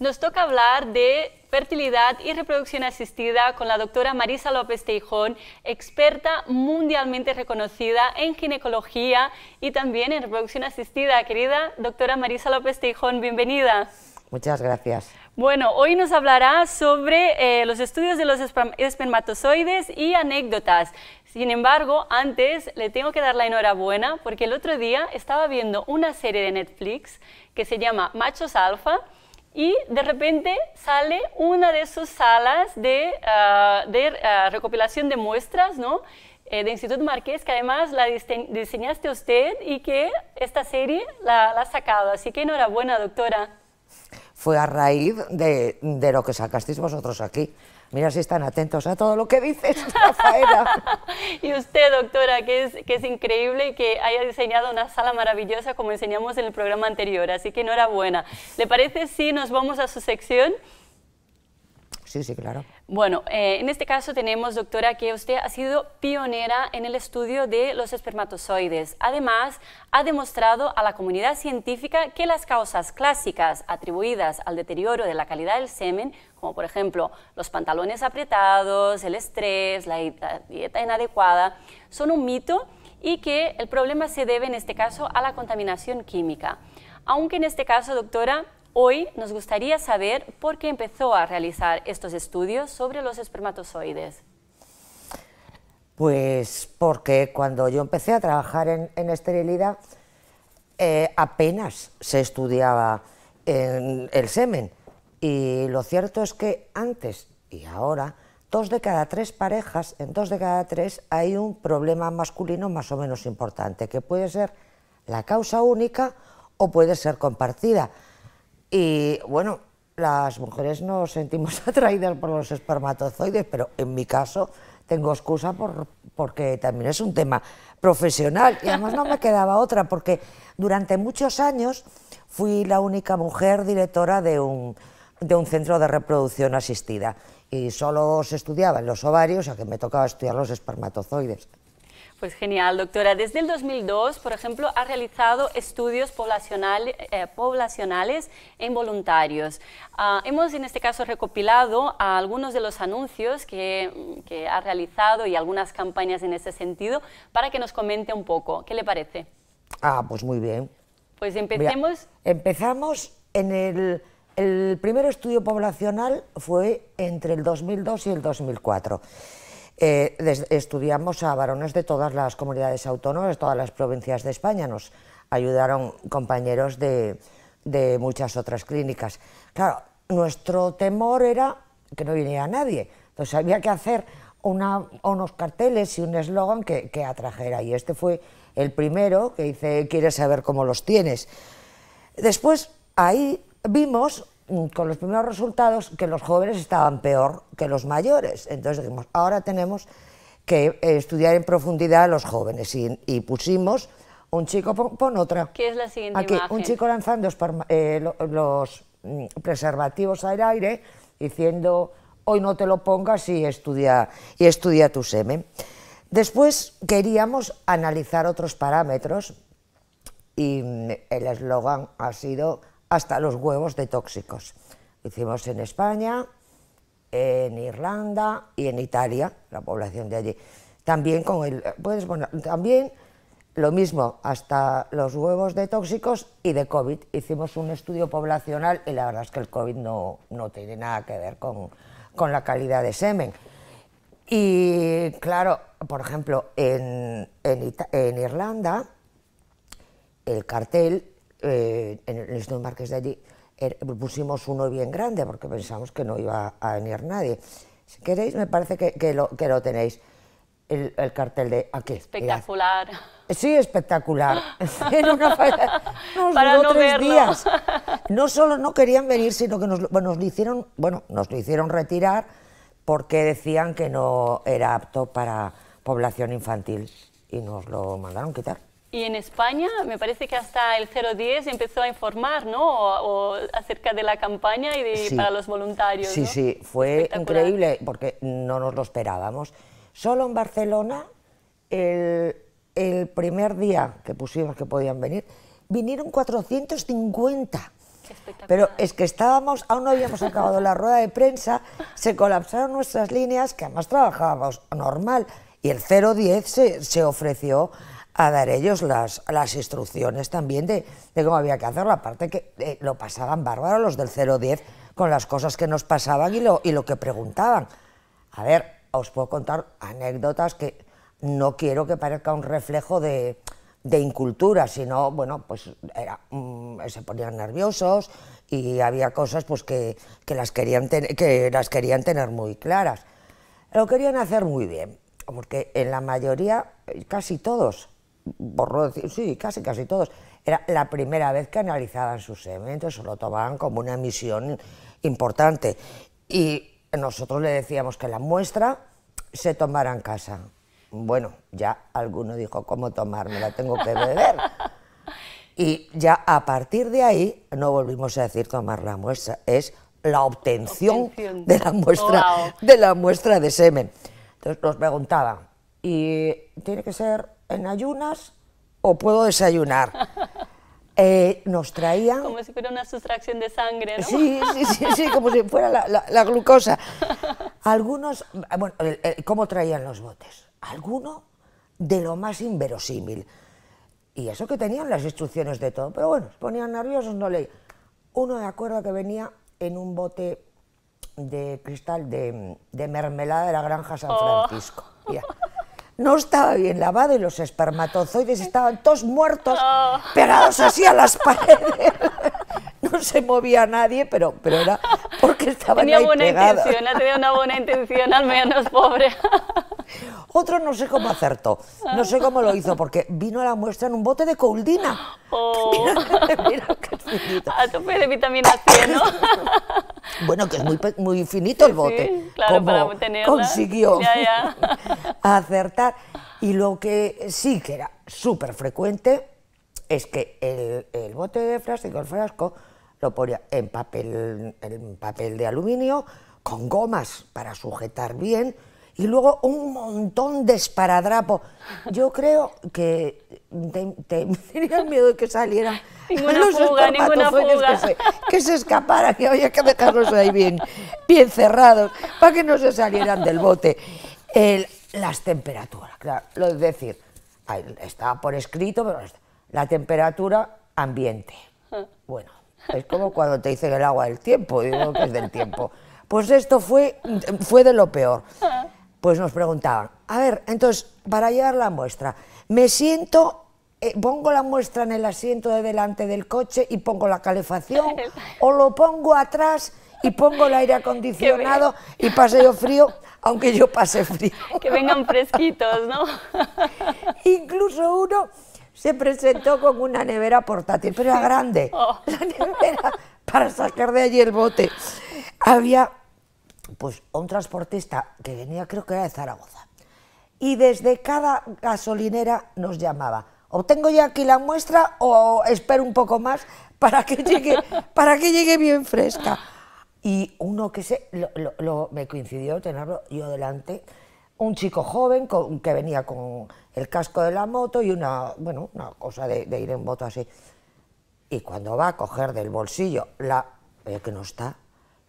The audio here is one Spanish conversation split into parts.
Nos toca hablar de fertilidad y reproducción asistida con la doctora Marisa López Teijón, experta mundialmente reconocida en ginecología y también en reproducción asistida. Querida doctora Marisa López Teijón, bienvenida. Muchas gracias. Bueno, hoy nos hablará sobre eh, los estudios de los espermatozoides y anécdotas. Sin embargo, antes le tengo que dar la enhorabuena porque el otro día estaba viendo una serie de Netflix que se llama Machos Alfa y de repente sale una de sus salas de, ah, ah, recopilación de muestras, ¿no? Eh, de Instituto Marqués, que además la diseñaste usted y que esta serie la, ha sacado. Así que enhorabuena, doctora. Fue a raíz de lo que sacasteis vosotros aquí. Mira si están atentos a todo lo que dices, Rafaela. y usted, doctora, que es, increíble que haya diseñado una sala maravillosa como enseñamos en el programa anterior, así que enhorabuena. ¿Le parece si nos vamos a su sección? Sí, sí, claro. Bueno, eh, en este caso tenemos, doctora, que usted ha sido pionera en el estudio de los espermatozoides. Además, ha demostrado a la comunidad científica que las causas clásicas atribuidas al deterioro de la calidad del semen, como por ejemplo los pantalones apretados, el estrés, la dieta inadecuada, son un mito y que el problema se debe en este caso a la contaminación química. Aunque en este caso, doctora, Hoy nos gustaría saber por qué empezó a realizar estos estudios sobre los espermatozoides. Pues porque cuando yo empecé a trabajar en, esterilidad, eh, apenas se estudiaba el semen. Y lo cierto es que antes y ahora, dos de cada tres parejas, en dos de cada tres hay un problema masculino más o menos importante, que puede ser la causa única o puede ser compartida. Y bueno, las mujeres nos sentimos atraídas por los espermatozoides, pero en mi caso tengo excusa por, porque también es un tema profesional y además no me quedaba otra porque durante muchos años fui la única mujer directora de un, de un centro de reproducción asistida y solo se estudiaban los ovarios, a que me tocaba estudiar los espermatozoides. Pues genial, doctora. Desde el 2002, por ejemplo, ha realizado estudios eh, poblacionales en voluntarios. Ah, hemos, en este caso, recopilado algunos de los anuncios que, ha realizado y algunas campañas en ese sentido para que nos comente un poco. ¿Qué le parece? Ah, pues muy bien. Pues empecemos. empezamos en el, el primer estudio poblacional fue entre el 2002 y el 2004 eh, estudiamos a varones de todas las comunidades autónomas, de todas las provincias de España. Nos ayudaron compañeros de, muchas otras clínicas. Claro, nuestro temor era que no viniera nadie. Entonces había que hacer una, unos carteles y un eslogan que, atrajera. Y este fue el primero que dice, quieres saber cómo los tienes. Después ahí vimos Mm, con los primeros resultados que los jóvenes estaban peor que los mayores. Entonces dijimos, ahora tenemos que eh, estudiar en profundidad a los jóvenes y, pusimos un chico, pon, otra. ¿Qué es la siguiente Aquí, Un chico lanzando los eh, mm, preservativos al aire diciendo, hoy no te lo pongas y estudia, y estudia tu semen. Después queríamos analizar otros parámetros y mm, el eslogan ha sido hasta los huevos de tóxicos. hicimos en España, en Irlanda y en Italia, la población de allí. También con el, también lo mismo, hasta los huevos de tóxicos y de COVID. Hicimos un estudio poblacional y la verdad es que el COVID no, no tiene nada que ver con, la calidad de semen. Y claro, por ejemplo, en, en Irlanda, el cartel eh, en Estudio Marques de allí er, pusimos uno bien grande porque pensamos que no iba a venir nadie. Si queréis, me parece que, lo, tenéis. El, cartel de aquí. Espectacular. Sí, espectacular. Para no verlo. No solo no querían venir, sino que nos, nos, hicieron, bueno, nos lo hicieron retirar porque decían que no era apto para población infantil y nos lo mandaron quitar. Y en España me parece que hasta el 010 empezó a informar, ¿no? O, acerca de la campaña y para los voluntarios. Sí, ¿no? sí, fue increíble porque no nos lo esperábamos. Solo en Barcelona, el, primer día que pusimos que podían venir, vinieron 450. Pero es que estábamos, aún no habíamos acabado la rueda de prensa, se colapsaron nuestras líneas, que además trabajábamos normal, y el 010 se, se ofreció a dar ellos las, las instrucciones también de, cómo había que hacerlo. Aparte que eh, lo pasaban bárbaro los del 010 con las cosas que nos pasaban y lo, y lo que preguntaban. A ver, os puedo contar anécdotas que no quiero que parezca un reflejo de, incultura, sino, bueno, pues era, mm, se ponían nerviosos y había cosas pues, que, las querían que las querían tener muy claras. Lo querían hacer muy bien, porque en la mayoría, eh, casi todos, decir, sí, casi, casi todos, era la primera vez que analizaban su semen, entonces lo tomaban como una misión importante. Y nosotros le decíamos que la muestra se tomara en casa. Bueno, ya alguno dijo, ¿cómo la Tengo que beber. Y ya a partir de ahí no volvimos a decir tomar la muestra, es la obtención, De, la muestra, de la muestra de semen. Entonces nos preguntaban, ¿y tiene que ser en ayunas o puedo desayunar. Eh, nos traían... Como si fuera una sustracción de sangre, ¿no? Sí, sí, sí, como si fuera la, glucosa. Algunos, bueno, ¿cómo traían los botes? Alguno de lo más inverosímil. Y eso que tenían las instrucciones de todo, pero bueno, se ponían nerviosos, no leían. Uno de acuerdo que venía en un bote de cristal de, mermelada de la granja San oh. Francisco. no estaba bien lavado y los espermatozoides estaban todos muertos, pegados así a las paredes. No se movía nadie, pero, pero era porque estaba Tenía buena intención, tenía una buena intención, al menos, pobre. Otro no sé cómo acertó, no sé cómo lo hizo, porque vino a la muestra en un bote de coldina. Oh. A tope de vitamina C, ¿no? bueno, que es muy, muy finito el bote. claro, para consiguió acertar. Y lo que sí que era súper frecuente es que el, bote de plástico, el frasco, lo ponía en papel, en papel de aluminio, con gomas para sujetar bien, y luego un montón de esparadrapo. Yo creo que te, miedo de que salieran ninguna Que se, que escaparan, que había que dejarlos ahí bien, bien cerrados, para que no se salieran del bote. El, las temperaturas, claro, lo es decir, estaba por escrito, pero la temperatura ambiente. Ah. Bueno, es como cuando te dicen el agua del tiempo, digo que es del tiempo. Pues esto fue, fue de lo peor. Ah pues nos preguntaban, a ver, entonces, para llevar la muestra, me siento, eh, pongo la muestra en el asiento de delante del coche y pongo la calefacción, o lo pongo atrás y pongo el aire acondicionado y paseo frío, aunque yo pase frío. Que vengan fresquitos, ¿no? Incluso uno se presentó con una nevera portátil, pero era grande, oh. la nevera para sacar de allí el bote. Había pues un transportista que venía, creo que era de Zaragoza, y desde cada gasolinera nos llamaba. O ya aquí la muestra o espero un poco más para que llegue, para que llegue bien fresca. Y uno que se, me coincidió tenerlo yo delante, un chico joven que venía con el casco de la moto y una, bueno, una cosa de, de ir en moto así. Y cuando va a coger del bolsillo la... que no está,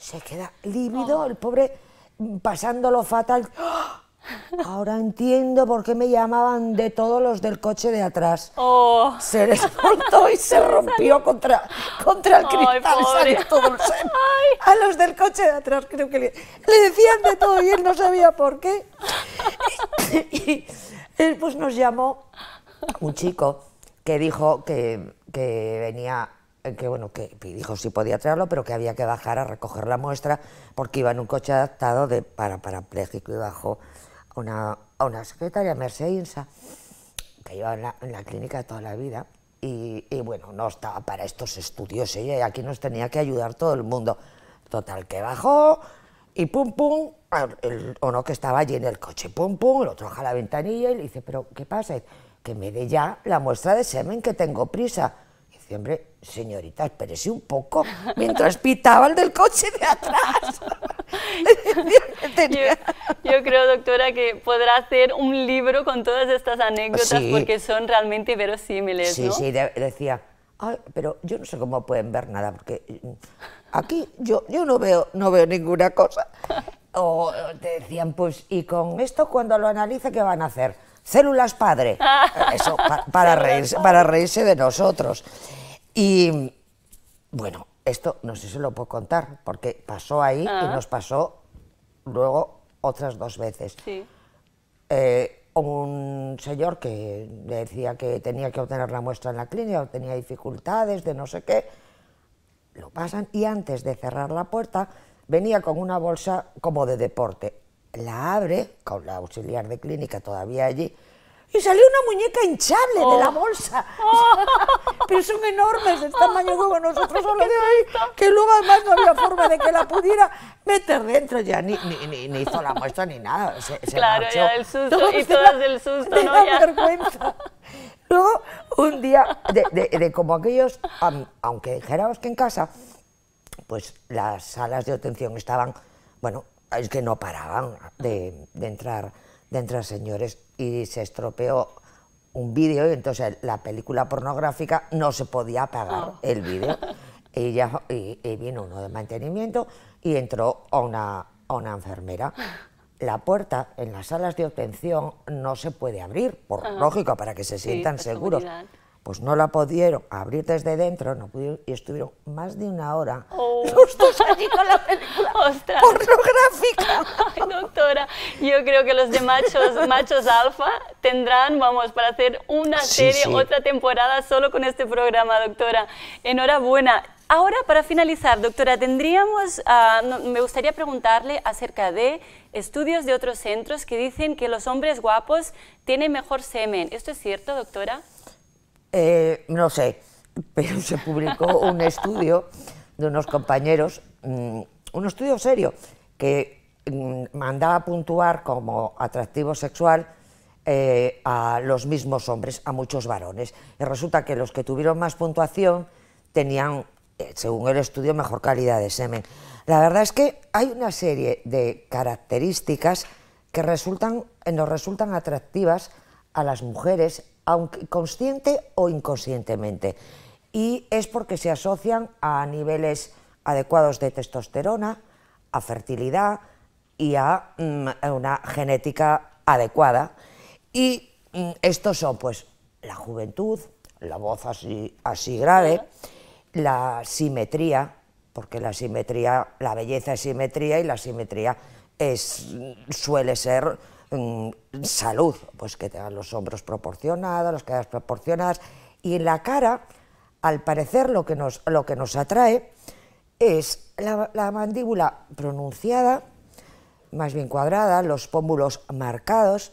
se queda lívido, oh. el pobre pasándolo fatal. Ahora entiendo por qué me llamaban de todos los del coche de atrás. Oh. Se desmontó y se rompió contra, contra el cristal. todo A los del coche de atrás creo que le, decían de todo y él no sabía por qué. Y, él pues nos llamó un chico que dijo que, que venía eh, que bueno, que dijo si podía traerlo, pero que había que bajar a recoger la muestra porque iba en un coche adaptado de, para parapléjico y bajó a una, secretaria, Mercedes Insa, que iba en la, clínica toda la vida. Y, bueno, no estaba para estos estudios ella y aquí nos tenía que ayudar todo el mundo. Total, que bajó y pum, pum, el, o no que estaba allí en el coche, pum, pum, lo trajo a la ventanilla y le dice, pero ¿qué pasa? Que me dé ya la muestra de semen que tengo prisa hombre, señorita, espérese un poco, mientras pitaba el del coche de atrás. yo, creo, doctora, que podrá hacer un libro con todas estas anécdotas porque son realmente verosímiles. Sí, sí, decía, pero yo no sé cómo pueden ver nada, porque mm, aquí yo, yo no, veo, no veo ninguna cosa. O te decían, pues, ¿y con esto cuando lo analice qué van a hacer? Células padre. Eso, para, reírse, para reírse de nosotros. Y bueno, esto no sé si lo puedo contar, porque pasó ahí y ah. nos pasó luego otras dos veces. Eh, un señor que decía que tenía que obtener la muestra en la clínica, tenía dificultades de no sé qué, lo pasan y antes de cerrar la puerta venía con una bolsa como de deporte. La abre, con la auxiliar de clínica todavía allí, y salió una muñeca hinchable de la oh. bolsa. Oh. Pero son enormes, del tamaño como nosotros solo de ahí, que luego además no había forma de que la pudiera meter dentro. Ya ni, hizo la muestra ni nada. claro, ya el susto. y todas del susto, ¿no? vergüenza. Luego, un día, de, como aquellos, aunque dijéramos que en casa, pues las salas de atención estaban, bueno, es que no paraban de, de entrar de señores y se estropeó un vídeo y entonces la película pornográfica no se podía apagar el vídeo. Y, y, vino uno de mantenimiento y entró a una, una enfermera. La puerta en las salas de obtención no se puede abrir, por ah. lógico, para que se sientan seguros pues no la pudieron abrir desde dentro, no pudieron, y estuvieron más de una hora oh. los dos allí con la película pornográfica. doctora, yo creo que los de machos, machos alfa tendrán, vamos, para hacer una serie, otra temporada solo con este programa, doctora. Enhorabuena. Ahora, para finalizar, doctora, tendríamos, ah, me gustaría preguntarle acerca de estudios de otros centros que dicen que los hombres guapos tienen mejor semen. ¿Esto es cierto, doctora? Eh, no sé, pero se publicó un estudio de unos compañeros, mm, un estudio serio, que mm, mandaba puntuar como atractivo sexual eh, a los mismos hombres, a muchos varones. Y resulta que los que tuvieron más puntuación tenían, eh, según el estudio, mejor calidad de semen. La verdad es que hay una serie de características que resultan, nos resultan atractivas a las mujeres consciente o inconscientemente. Y es porque se asocian a niveles adecuados de testosterona, a fertilidad y a mm, una genética adecuada. Y mm, estos son pues la juventud, la voz así, así grave, la simetría, porque la simetría, la belleza es simetría y la simetría es, mm, suele ser Mm, salud, pues que tengan los hombros proporcionados, las caderas proporcionadas, y en la cara, al parecer, lo que nos, lo que nos atrae es la, mandíbula pronunciada, más bien cuadrada, los pómulos marcados,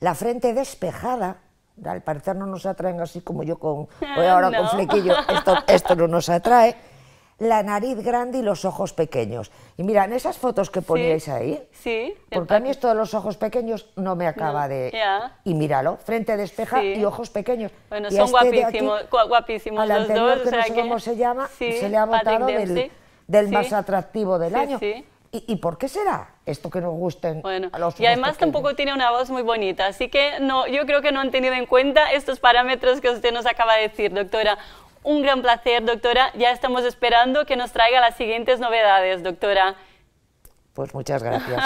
la frente despejada, al parecer no nos atraen así como yo con, ahora con flequillo, esto, esto no nos atrae, la nariz grande y los ojos pequeños. Y mira, en esas fotos que poníais ahí, sí, porque a mí esto de los ojos pequeños no me acaba mm, de... Y míralo, frente despeja y ojos pequeños. Bueno, son guapísimos, guapísimos los dos. Que cómo se llama, se le ha votado del, más atractivo del año. ¿Y, ¿Y, por qué será esto que nos gusten a los Y además tampoco tiene una voz muy bonita, así que no, yo creo que no han tenido en cuenta estos parámetros que usted nos acaba de decir, doctora. Un gran placer, doctora. Ya estamos esperando que nos traiga las siguientes novedades, doctora. Pues muchas gracias.